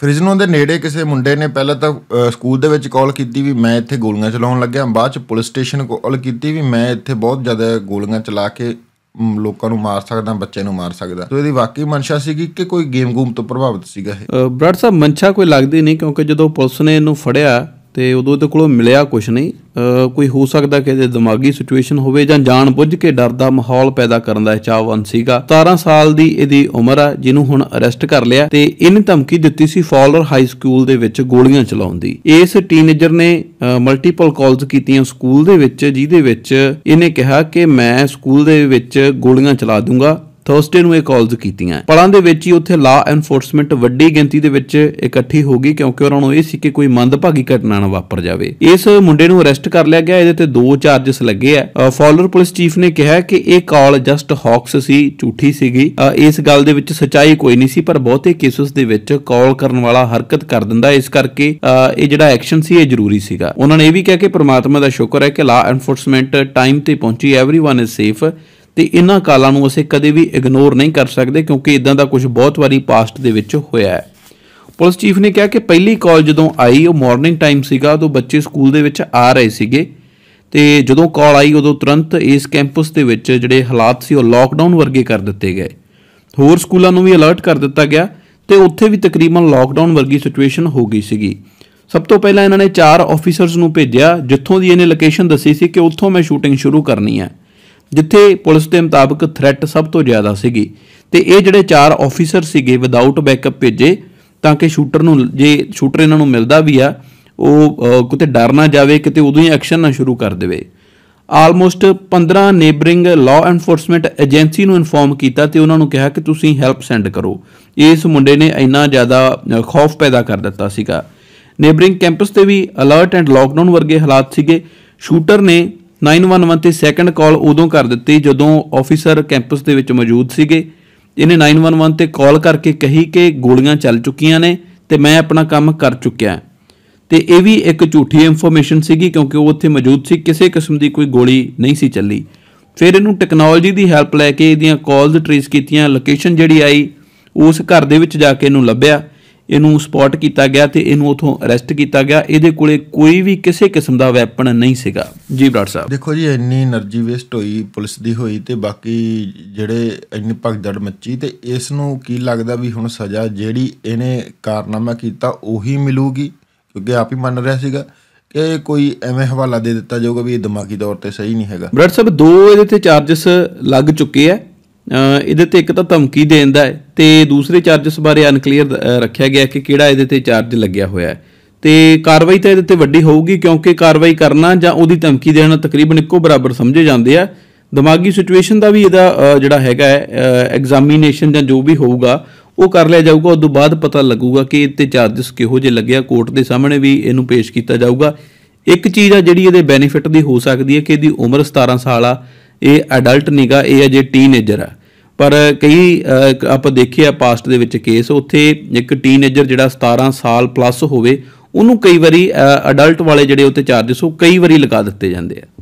ਫ੍ਰਿਜਨੋਂ ਦੇ ਨੇੜੇ ਕਿਸੇ ਮੁੰਡੇ ਨੇ ਪਹਿਲਾਂ ਤਾਂ ਸਕੂਲ ਦੇ ਵਿੱਚ ਕਾਲ ਕੀਤੀ ਵੀ ਮੈਂ ਇੱਥੇ ਗੋਲੀਆਂ ਚਲਾਉਣ ਲੱਗਿਆ ਬਾਅਦ ਚ ਪੁਲਿਸ ਸਟੇਸ਼ਨ ਕਾਲ ਕੀਤੀ ਵੀ ਮੈਂ ਇੱਥੇ ਬਹੁਤ ਜ਼ਿਆਦਾ ਗੋਲੀਆਂ ਚਲਾ ਕੇ ਲੋਕਾਂ ਨੂੰ ਮਾਰ ਸਕਦਾ ਬੱਚੇ ਨੂੰ ਮਾਰ ਸਕਦਾ ਸੋ ਇਹਦੀ ਵਾਕਈ ਮਨਸ਼ਾ ਸੀਗੀ ਕਿ ਕੋਈ ਗੇਮ ਗੂਮ ਤੋਂ ਪ੍ਰਭਾਵਿਤ ਸੀਗਾ ਇਹ ਬ੍ਰਾਦਰ ਸਾਹਿਬ ਮਨਸ਼ਾ ਕੋਈ ਲੱਗਦੀ ਨਹੀਂ ਕਿਉਂਕਿ ਜਦੋਂ ਪੁਲਿਸ ਨੇ ਇਹਨੂੰ ਫੜਿਆ ਤੇ ਉਦੋਂ ਤੇ ਕੋਲੋਂ ਮਿਲਿਆ ਕੁਝ ਨਹੀਂ ਕੋਈ ਹੋ ਸਕਦਾ ਕਿ ਜੇ ਦਿਮਾਗੀ ਸਿਚੁਏਸ਼ਨ ਹੋਵੇ ਜਾਂ ਜਾਣ ਬੁੱਝ ਕੇ ਡਰ ਦਾ ਮਾਹੌਲ ਪੈਦਾ ਕਰਨ ਦਾ ਚਾਹਵਨ ਸੀਗਾ 17 ਸਾਲ ਦੀ ਇਹਦੀ ਉਮਰ ਆ ਜਿਹਨੂੰ ਹੁਣ ਅਰੈਸਟ ਕਰ ਲਿਆ ਤੇ ਇਹਨੇ ਧਮਕੀ ਦਿੱਤੀ ਸੀ ਫਾਲਰ ਹਾਈ ਸਕੂਲ ਦੇ ਵਿੱਚ ਗੋਲੀਆਂ ਚਲਾਉਣ ਦੀ ਇਸ ਟੀਨੇਜਰ ਨੇ ਮਲਟੀਪਲ ਕਾਲਸ ਕੀਤੀਆਂ ਸਕੂਲ ਦੇ ਵਿੱਚ ਜਿਹਦੇ ਵਿੱਚ ਇਹਨੇ ਕਿਹਾ ਕਿ ਮੈਂ ਸਕੂਲ ਦੇ ਵਿੱਚ ਗੋਲੀਆਂ ਚਲਾ ਦੂੰਗਾ ਥਰਸਡੇ ਨੂੰ ਇਹ ਕਾਲਸ ਕੀਤੀਆਂ ਪਲਾਂ ਦੇ ਵਿੱਚ ਹੀ ਉੱਥੇ ਲਾ ਐਨਫੋਰਸਮੈਂਟ ਵੱਡੀ ਗਿਣਤੀ ਦੇ ਵਿੱਚ ਇਕੱਠੀ ਹੋ ਗਈ ਕਿਉਂਕਿ ਉਹਨਾਂ ਨੂੰ ਇਹ ਸੀ ਕਿ ਕੋਈ ਮੰਦਭਾਗੀ ਘਟਨਾ ਨਾ ਵਾਪਰ ਜਾਵੇ ਇਸ ਮੁੰਡੇ ਨੂੰ ਅਰੈਸਟ ਕਰ ਲਿਆ ਗਿਆ ਇਹਦੇ ਤੇ ਦੋ ਚਾਰਜਸ ਲੱਗੇ ਆ ਫਾਲਰ ਪੁਲਿਸ ਚੀਫ ਨੇ ਕਿਹਾ ਕਿ ਇਹ ਕਾਲ ਜਸਟ ਹਾਕਸ ਸੀ ਝੂਠੀ ਸੀਗੀ ਇਸ ਗੱਲ ਦੇ ਵਿੱਚ ਸਚਾਈ ਕੋਈ ਨਹੀਂ ਸੀ ਪਰ ਬਹੁਤੇ ਕੇਸਸ ਦੇ ਵਿੱਚ ਕਾਲ ਕਰਨ ਵਾਲਾ ਹਰਕਤ ਕਰ ਦਿੰਦਾ ਇਸ ਕਰਕੇ ਇਹ ਜਿਹੜਾ ਐਕਸ਼ਨ ਸੀ ਇਹ ਜ਼ਰੂਰੀ ਸੀਗਾ ਉਹਨਾਂ ਨੇ ਇਹ ਵੀ ਕਿਹਾ ਕਿ ਪ੍ਰਮਾਤਮਾ ਦਾ ਸ਼ੁਕਰ ਹੈ ਕਿ ਲਾ ਐਨਫੋਰਸਮੈਂਟ ਟਾਈਮ ਤੇ ਪਹੁੰਚੀ एवरीवन ਇਜ਼ ਸੇਫ ਤੇ ਇਹਨਾਂ ਕਾਲਾਂ ਨੂੰ ਅਸੀਂ ਕਦੇ ਵੀ ਇਗਨੋਰ ਨਹੀਂ ਕਰ ਸਕਦੇ ਕਿਉਂਕਿ ਇਦਾਂ ਦਾ ਕੁਝ ਬਹੁਤ ਵਾਰੀ ਪਾਸਟ ਦੇ ਵਿੱਚ ਹੋਇਆ ਹੈ ਪੁਲਿਸ ਚੀਫ ਨੇ ਕਿਹਾ ਕਿ ਪਹਿਲੀ ਕਾਲ ਜਦੋਂ ਆਈ ਉਹ ਮਾਰਨਿੰਗ ਟਾਈਮ ਸੀਗਾ ਉਦੋਂ ਬੱਚੇ ਸਕੂਲ ਦੇ ਵਿੱਚ ਆ ਰਹੇ ਸੀਗੇ ਤੇ ਜਦੋਂ ਕਾਲ ਆਈ ਉਦੋਂ ਤੁਰੰਤ ਇਸ ਕੈਂਪਸ ਦੇ ਵਿੱਚ ਜਿਹੜੇ ਹਾਲਾਤ ਸੀ ਉਹ ਲਾਕਡਾਊਨ ਵਰਗੇ ਕਰ ਦਿੱਤੇ ਗਏ ਹੋਰ ਸਕੂਲਾਂ ਨੂੰ ਵੀ ਅਲਰਟ ਕਰ ਦਿੱਤਾ ਗਿਆ ਤੇ ਉੱਥੇ ਵੀ ਤਕਰੀਬਨ ਲਾਕਡਾਊਨ ਵਰਗੀ ਸਿਚੁਏਸ਼ਨ ਹੋ ਗਈ ਸੀਗੀ ਸਭ ਤੋਂ ਪਹਿਲਾਂ ਇਹਨਾਂ ਨੇ ਚਾਰ ਆਫੀਸਰਸ ਨੂੰ ਭੇਜਿਆ ਜਿੱਥੋਂ ਦੀ ਇਹਨੇ ਲੋਕੇਸ਼ਨ ਦੱਸੀ ਸੀ ਕਿ ਉੱਥੋਂ ਮੈਂ ਸ਼ੂਟਿੰਗ ਸ਼ੁਰੂ ਕਰਨੀ ਹੈ ਜਿੱਥੇ ਪੁਲਿਸ ਦੇ ਮੁਤਾਬਕ ਥ੍ਰੈਟ ਸਭ ਤੋਂ ਜ਼ਿਆਦਾ ਸੀਗੀ ਤੇ ਇਹ ਜਿਹੜੇ ਚਾਰ ਆਫੀਸਰ ਸੀਗੇ ਵਿਦਆਊਟ ਬੈਕਅਪ ਭੇਜੇ ਤਾਂ ਕਿ ਸ਼ੂਟਰ ਨੂੰ ਜੇ ਸ਼ੂਟਰ ਇਹਨਾਂ ਨੂੰ ਮਿਲਦਾ ਵੀ ਆ ਉਹ ਕਿਤੇ ਡਰ ਨਾ ਜਾਵੇ ਕਿਤੇ ਉਦੋਂ ਹੀ ਐਕਸ਼ਨ ਨਾ ਸ਼ੁਰੂ ਕਰ ਦੇਵੇ almost 15 neighbouring law enforcement agency ਨੂੰ ਇਨਫੋਰਮ ਕੀਤਾ ਤੇ ਉਹਨਾਂ ਨੂੰ ਕਿਹਾ ਕਿ ਤੁਸੀਂ ਹੈਲਪ ਸੈਂਡ ਕਰੋ ਇਸ ਮੁੰਡੇ ਨੇ ਇੰਨਾ ਜ਼ਿਆਦਾ ਖੌਫ ਪੈਦਾ ਕਰ ਦਿੱਤਾ ਸੀਗਾ ਨੇਬਰਿੰਗ ਕੈਂਪਸ ਤੇ ਵੀ ਅਲਰਟ ਐਂਡ ਲਾਕਡਾਊਨ ਵਰਗੇ ਹਾਲਾਤ ਸੀਗੇ ਸ਼ੂਟਰ ਨੇ 911 ਤੇ ਸੈਕੰਡ ਕਾਲ ਉਦੋਂ ਕਰ ਦਿੱਤੀ ਜਦੋਂ ਆਫੀਸਰ ਕੈਂਪਸ ਦੇ ਵਿੱਚ ਮੌਜੂਦ ਸੀਗੇ ਇਹਨੇ 911 ਤੇ ਕਾਲ ਕਰਕੇ ਕਹੀ ਕਿ ਗੋਲੀਆਂ ਚੱਲ ਚੁੱਕੀਆਂ ਨੇ ਤੇ ਮੈਂ ਆਪਣਾ ਕੰਮ ਕਰ ਚੁੱਕਿਆ ਤੇ ਇਹ ਵੀ ਇੱਕ ਝੂਠੀ ਇਨਫੋਰਮੇਸ਼ਨ ਸੀਗੀ ਕਿਉਂਕਿ ਉਹ ਉੱਥੇ ਮੌਜੂਦ ਸੀ ਕਿਸੇ ਕਿਸਮ ਦੀ ਕੋਈ ਗੋਲੀ ਨਹੀਂ ਸੀ ਚੱਲੀ ਫਿਰ ਇਹਨੂੰ ਟੈਕਨੋਲੋਜੀ ਦੀ ਹੈਲਪ ਲੈ ਕੇ ਇਹਦੀਆਂ ਕਾਲਸ ਟ੍ਰੇਸ ਕੀਤੀਆਂ ਲੋਕੇਸ਼ਨ ਜਿਹੜੀ ਆਈ ਉਸ ਘਰ ਦੇ ਵਿੱਚ ਜਾ ਕੇ ਇਹਨੂੰ ਲੱਭਿਆ ਇਹਨੂੰ ਸਪੌਟ ਕੀਤਾ ਗਿਆ ਤੇ ਇਹਨੂੰ ਉਥੋਂ ਅਰੈਸਟ ਕੀਤਾ ਗਿਆ ਇਹਦੇ ਕੋਲੇ ਕੋਈ ਵੀ ਕਿਸੇ ਕਿਸਮ ਦਾ ਵੈਪਨ ਨਹੀਂ ਸੀਗਾ ਜੀ ਬਰਾੜ ਸਾਹਿਬ ਦੇਖੋ ਜੀ ਇੰਨੀ એનર્ਜੀ ਵੇਸਟ ਹੋਈ ਪੁਲਿਸ ਦੀ ਹੋਈ ਤੇ ਬਾਕੀ ਜਿਹੜੇ ਇੰਨੀ ਭਗਦੜ ਮੱਚੀ ਤੇ ਇਸ ਨੂੰ ਕੀ ਲੱਗਦਾ ਵੀ ਹੁਣ ਸਜ਼ਾ ਜਿਹੜੀ ਇਹਨੇ ਕਾਰਨਾਮਾ ਕੀਤਾ ਉਹੀ ਮਿਲੂਗੀ ਕਿਉਂਕਿ ਆਪ ਹੀ ਮੰਨ ਰਿਹਾ ਸੀਗਾ ਇਹ ਕੋਈ ਐਵੇਂ ਹਵਾਲਾ ਦੇ ਦਿੱਤਾ ਜਾਊਗਾ ਵੀ ਇਹ ਦਿਮਾਗੀ ਤੌਰ ਤੇ ਸਹੀ ਨਹੀਂ ਹੈਗਾ ਬ੍ਰਦਰ ਸਾਹਿਬ ਦੋ ਇਹਦੇ ਤੇ ਚਾਰजेस ਲੱਗ ਚੁੱਕੇ ਆ ਇਹਦੇ ਤੇ ਇੱਕ ਤਾਂ ਧਮਕੀ ਦੇਂਦਾ ਹੈ ਤੇ ਦੂਸਰੇ ਚਾਰजेस ਬਾਰੇ ਅਨਕਲੀਅਰ ਰੱਖਿਆ ਗਿਆ ਕਿ ਕਿਹੜਾ ਇਹਦੇ ਤੇ ਚਾਰਜ ਲੱਗਿਆ ਹੋਇਆ ਹੈ ਤੇ ਕਾਰਵਾਈ ਤਾਂ ਇਹਦੇ ਤੇ ਵੱਡੀ ਹੋਊਗੀ ਕਿਉਂਕਿ ਕਾਰਵਾਈ ਕਰਨਾ ਜਾਂ ਉਹਦੀ ਧਮਕੀ ਦੇਣਾ ਤਕਰੀਬਨ ਇੱਕੋ ਬਰਾਬਰ ਸਮਝੇ ਜਾਂਦੇ ਆ ਦਿਮਾਗੀ ਸਿਚੁਏਸ਼ਨ ਦਾ ਵੀ ਇਹਦਾ ਜਿਹੜਾ ਹੈਗਾ ਹੈ ਐਗਜ਼ਾਮੀਨੇਸ਼ਨ ਜਾਂ ਜੋ ਵੀ ਹੋਊਗਾ ਉਹ ਕਰ ਲਿਆ ਜਾਊਗਾ ਉਸ ਤੋਂ ਬਾਅਦ ਪਤਾ ਲੱਗੂਗਾ ਕਿ ਇਹਤੇ ਚਾਰजेस ਕਿਹੋ ਜਿਹੇ ਲੱਗਿਆ ਕੋਰਟ ਦੇ ਸਾਹਮਣੇ ਵੀ ਇਹਨੂੰ ਪੇਸ਼ ਕੀਤਾ ਜਾਊਗਾ ਇੱਕ ਚੀਜ਼ ਆ ਜਿਹੜੀ ਇਹਦੇ ਬੈਨੀਫਿਟ ਦੀ ਹੋ ਸਕਦੀ ਹੈ ਕਿ ਇਹਦੀ ਉਮਰ 17 ਸਾਲ ਆ ਇਹ ਅਡਲਟ ਨਹੀਂਗਾ ਇਹ ਅਜੇ ਟੀਨੇਜਰ ਆ ਪਰ ਕਈ ਆਪਾਂ ਦੇਖਿਆ ਪਾਸਟ ਦੇ ਵਿੱਚ ਕੇਸ ਉੱਥੇ ਇੱਕ ਟੀਨੇਜਰ ਜਿਹੜਾ 17 ਸਾਲ ਪਲੱਸ ਹੋਵੇ ਉਹਨੂੰ ਕਈ ਵਾਰੀ ਅਡਲਟ ਵਾਲੇ ਜਿਹੜੇ ਉੱਤੇ ਚਾਰਜਸ ਉਹ ਕਈ ਵਾਰੀ ਲਗਾ ਦਿੱਤੇ ਜਾਂਦੇ ਆ